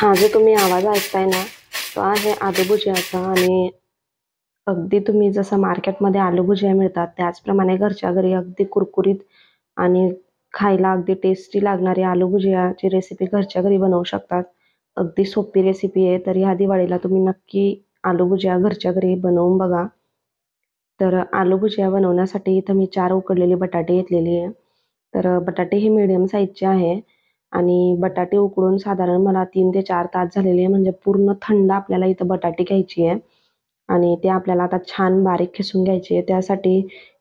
हा जो तुम्ही आवाज ऐकताय ना तो आहे आलू भुजियाचा आणि अगदी तुम्ही जसं मार्केटमध्ये आलूभुजिया भुजिया मिळतात त्याचप्रमाणे घरच्या घरी अगदी कुरकुरीत आणि खायला अगदी टेस्टी लागणारी आलू भुजियाची रेसिपी घरच्या घरी बनवू शकतात अगदी सोपी रेसिपी आहे तर ह्या दिवाळीला तुम्ही नक्की आलू भुजिया घरच्या घरी बनवून बघा तर आलू भुजिया बनवण्यासाठी इथं मी चार उकडलेली बटाटे घेतलेली आहे तर बटाटे हे मीडियम साईजचे आहे आणि बटाटे उकडून साधारण मला तीन ते चार तास झालेले म्हणजे पूर्ण थंड आपल्याला इथं बटाटे घ्यायची आहे आणि ते आपल्याला आता छान बारीक खिसून घ्यायचे आहे त्यासाठी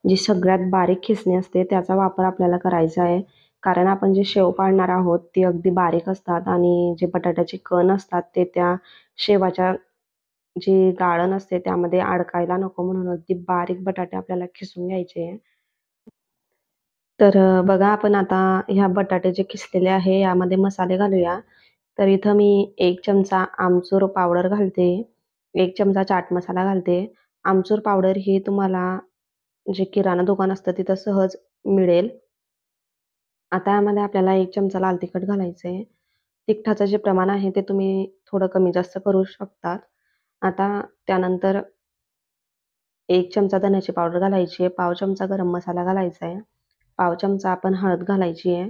जी सगळ्यात बारीक खिसणी असते त्याचा वापर आपल्याला करायचा आहे कारण आपण जे शेव पाडणार आहोत ते अगदी बारीक असतात आणि जे बटाट्याचे कण असतात ते त्या शेवाच्या जे गाळण असते त्यामध्ये अडकायला नको म्हणून अगदी बारीक बटाटे आपल्याला खिसून घ्यायचे आहे तर बघा आपण आता ह्या बटाटे जे किसलेले आहे यामध्ये मसाले घालूया तर इथं मी एक चमचा आमचूर पावडर घालते एक चमचा चाट मसाला घालते आमचूर पावडर ही तुम्हाला जे किराणा दुकान असतं तिथं सहज मिळेल आता यामध्ये आपल्याला एक चमचा लाल तिखट घालायचं आहे तिखटाचं जे प्रमाण आहे ते तुम्ही थोडं कमी जास्त करू शकतात आता त्यानंतर एक चमचा धन्याची पावडर घालायची आहे पाव चमचा गरम मसाला घालायचा आहे पाव चमचा आपण हळद घालायची आहे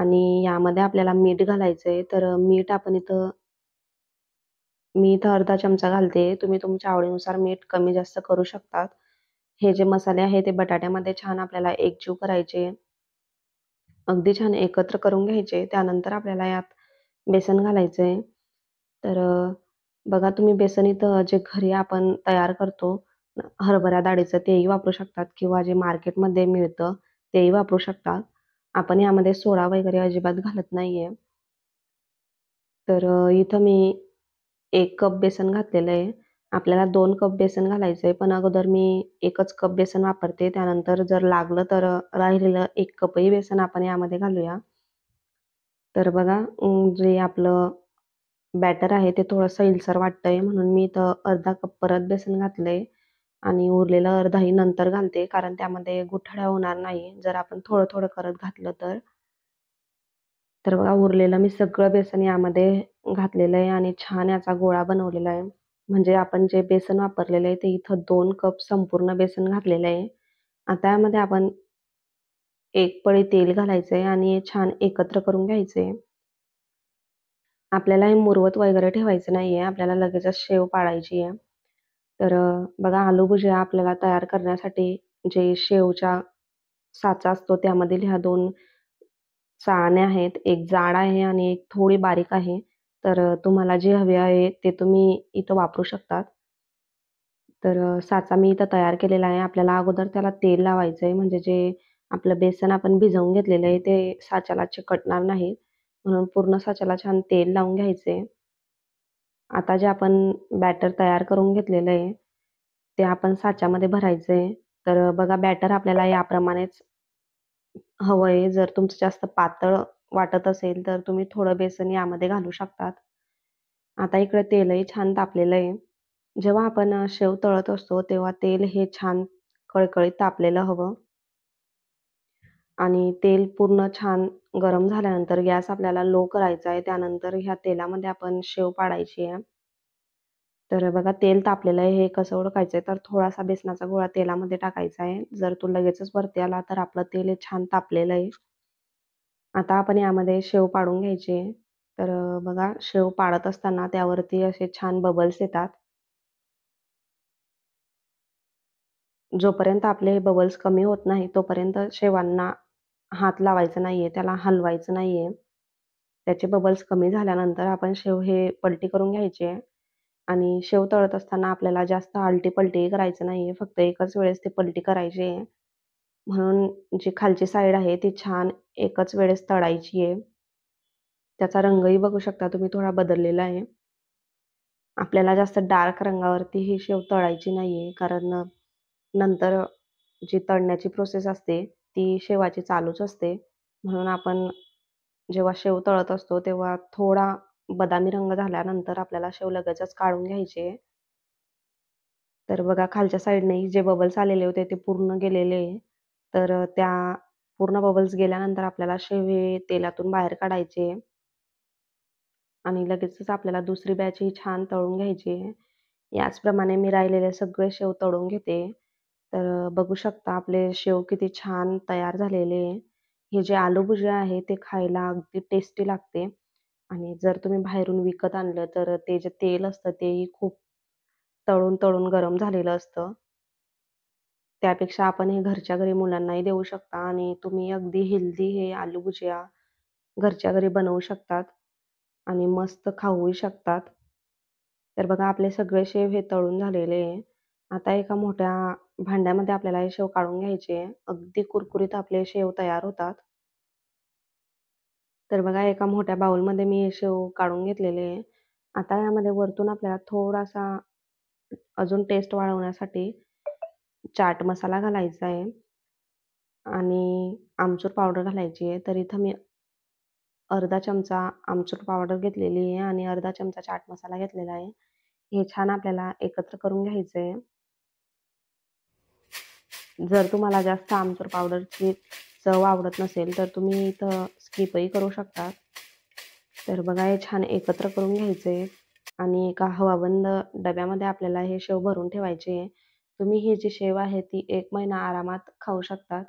आणि यामध्ये आपल्याला मीठ घालायचं आहे तर मीठ आपण इथं मी इथं अर्धा चमचा घालते तुम्ही तुमच्या आवडीनुसार मीठ कमी जास्त करू शकतात हे जे मसाले आहे ते बटाट्यामध्ये छान आपल्याला एकजीव करायचे अगदी छान एकत्र करून घ्यायचे त्यानंतर आपल्याला यात बेसन घालायचे आहे तर बघा तुम्ही बेसन इथं जे घरी आपण तयार करतो हरभरा डाळीचं तेही वापरू शकतात किंवा जे मार्केटमध्ये मिळतं तेही वापरू शकता आपण यामध्ये सोडा वगैरे अजिबात घालत नाहीये तर इथं मी एक कप बेसन घातलेलं आहे आपल्याला दोन कप बेसन घालायचं आहे पण अगोदर मी एकच कप बेसन वापरते त्यानंतर जर लागलं तर राहिलेलं एक कपही बेसन आपण यामध्ये घालूया तर बघा जे आपलं बॅटर आहे ते थोडं सैलसर वाटतंय म्हणून मी इथं अर्धा कप परत बेसन घातलंय आणि उरलेलं अर्धाही नंतर घालते कारण त्यामध्ये गुठळ्या होणार नाही जर आपण थोडं थोडं करत घातलं तर तर बघा उरलेलं मी सगळं बेसन यामध्ये घातलेलं आहे आणि छान याचा गोळा बनवलेला आहे म्हणजे आपण जे बेसन वापरलेलं आहे ते इथं दोन कप संपूर्ण बेसन घातलेलं आहे आता यामध्ये आपण एक पळी तेल घालायचं आहे आणि छान एकत्र करून घ्यायचंय आपल्याला हे मुरवत वगैरे ठेवायचं नाही आहे आपल्याला लगेचच शेव पाळायची आहे तर बघा आलू भुजिया आपल्याला तयार करण्यासाठी जे शेवच्या साचा असतो त्यामधील ह्या दोन चाळण्या आहेत एक जाड आहे आणि एक थोडी बारीक आहे तर तुम्हाला जे हवे आहे ते तुम्ही इथं वापरू शकतात तर साचा मी इथं तयार केलेला आहे आपल्याला अगोदर त्याला तेल लावायचं आहे म्हणजे जे आपलं बेसन आपण भिजवून घेतलेलं आहे ते साच्याला चिकटणार नाही म्हणून पूर्ण साच्याला छान तेल लावून घ्यायचे आता जे आपण बॅटर तयार करून घेतलेलं आहे ते आपण साच्यामध्ये भरायचं आहे तर बघा बॅटर आपल्याला याप्रमाणेच हवं आहे जर तुमचं जास्त पातळ वाटत असेल तर तुम्ही थोडं बेसन यामध्ये घालू शकतात आता इकडे तेलही छान तापलेलं आहे जेव्हा आपण शेव तळत असतो तेव्हा तेल हे छान कळकळीत तापलेलं हवं आणि तेल पूर्ण छान गरम झाल्यानंतर गॅस आपल्याला लो करायचा आहे त्यानंतर ह्या तेलामध्ये आपण शेव पाडायची आहे तर बघा तेल तापलेलं आहे हे कसं ओळखायचं आहे तर थोडासा बेसनाचा गोळा तेलामध्ये टाकायचा आहे जर तो लगेचच वरती आला तर आपलं तेल हे छान तापलेलं आहे आता आपण यामध्ये शेव पाडून घ्यायची आहे तर बघा शेव पाडत असताना त्यावरती असे छान बबल्स येतात जोपर्यंत आपले हे बबल्स कमी होत नाही तोपर्यंत शेवांना हात लावायचा नाहीये त्याला हलवायचं नाहीये त्याचे बबल्स कमी झाल्यानंतर आपण शेव हे पलटी करून घ्यायचे आणि शेव तळत असताना आपल्याला जास्त आलटी पलटी करायचं नाहीये फक्त एकच वेळेस ते पलटी करायची आहे म्हणून जी खालची साईड आहे ती छान एकच वेळेस तळायची आहे त्याचा रंगही बघू शकता तुम्ही थोडा बदललेला आहे आपल्याला जास्त डार्क रंगावरती ही शेव तळायची नाहीये कारण नंतर जी तळण्याची प्रोसेस असते ती शेवाची चालूच असते म्हणून आपण जेव्हा शेव तळत असतो तेव्हा थोडा बदामी रंग झाल्यानंतर आपल्याला शेव लगेचच काढून घ्यायचे तर बघा खालच्या साईडने जे बबल्स आलेले होते ते पूर्ण गेलेले तर त्या पूर्ण बबल्स गेल्यानंतर आपल्याला शेव हे तेलातून बाहेर काढायचे आणि लगेचच आपल्याला दुसरी बॅच ही छान तळून घ्यायची याचप्रमाणे मी राहिलेले सगळे शेव तळून घेते तर बघू शकता आपले शेव किती छान तयार झालेले आहे हे जे आलू भुजिया आहे ते खायला अगदी टेस्टी लागते आणि जर तुम्ही बाहेरून विकत आणलं तर ते जे तेल असतं तेही खूप तळून तळून गरम झालेलं असतं त्यापेक्षा आपण हे घरच्या घरी मुलांनाही देऊ शकता आणि तुम्ही अगदी हेल्दी हे आलू भुजिया घरच्या घरी बनवू शकतात आणि मस्त खाऊही शकतात तर बघा आपले सगळे शेव हे तळून झालेले आहे आता एका मोठ्या भांड्यामध्ये आपल्याला हे शेव काढून घ्यायचे अगदी कुरकुरीत आपले शेव तयार होतात तर बघा एका मोठ्या बाऊलमध्ये मी हे शेव काढून घेतलेले आहे आता यामध्ये वरतून आपल्याला थोडासा अजून टेस्ट वाढवण्यासाठी चाट मसाला घालायचा आहे आणि आमचूर पावडर घालायची आहे तर इथं मी अर्धा चमचा आमचूर पावडर घेतलेली आहे आणि अर्धा चमचा चाट मसाला घेतलेला आहे हे छान आपल्याला एकत्र करून घ्यायचं आहे जर तुम्हाला जास्त आमचूर पावडरची चव आवडत नसेल तर तुम्ही इथं स्किपही करू शकता तर बघा हे छान एकत्र करून घ्यायचे आणि एका हवाबंद डब्यामध्ये आपल्याला हे शेव भरून ठेवायचे आहे तुम्ही ही जी शेव आहे ती एक महिना आरामात खाऊ शकतात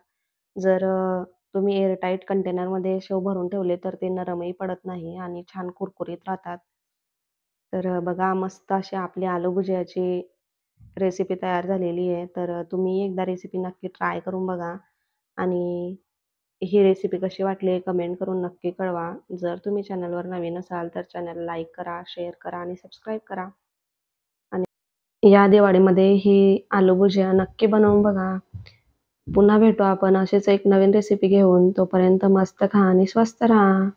जर तुम्ही एअरटाईट कंटेनरमध्ये शेव भरून ठेवले तर ते नरमही पडत नाही आणि छान कुरकुरीत राहतात तर बघा मस्त अशी आपली आलू रेसिपी तयार झालेली आहे तर तुम्ही एकदा रेसिपी नक्की ट्राय करून बघा आणि ही रेसिपी कशी वाटली कमेंट करून नक्की कळवा जर तुम्ही चॅनलवर नवीन असाल तर चॅनल लाईक करा शेअर करा आणि सबस्क्राईब करा आणि या दिवाळीमध्ये ही आलू भुजिया नक्की बनवून बघा पुन्हा भेटू आपण अशीच एक नवीन रेसिपी घेऊन तोपर्यंत मस्त खा आणि स्वस्त राहा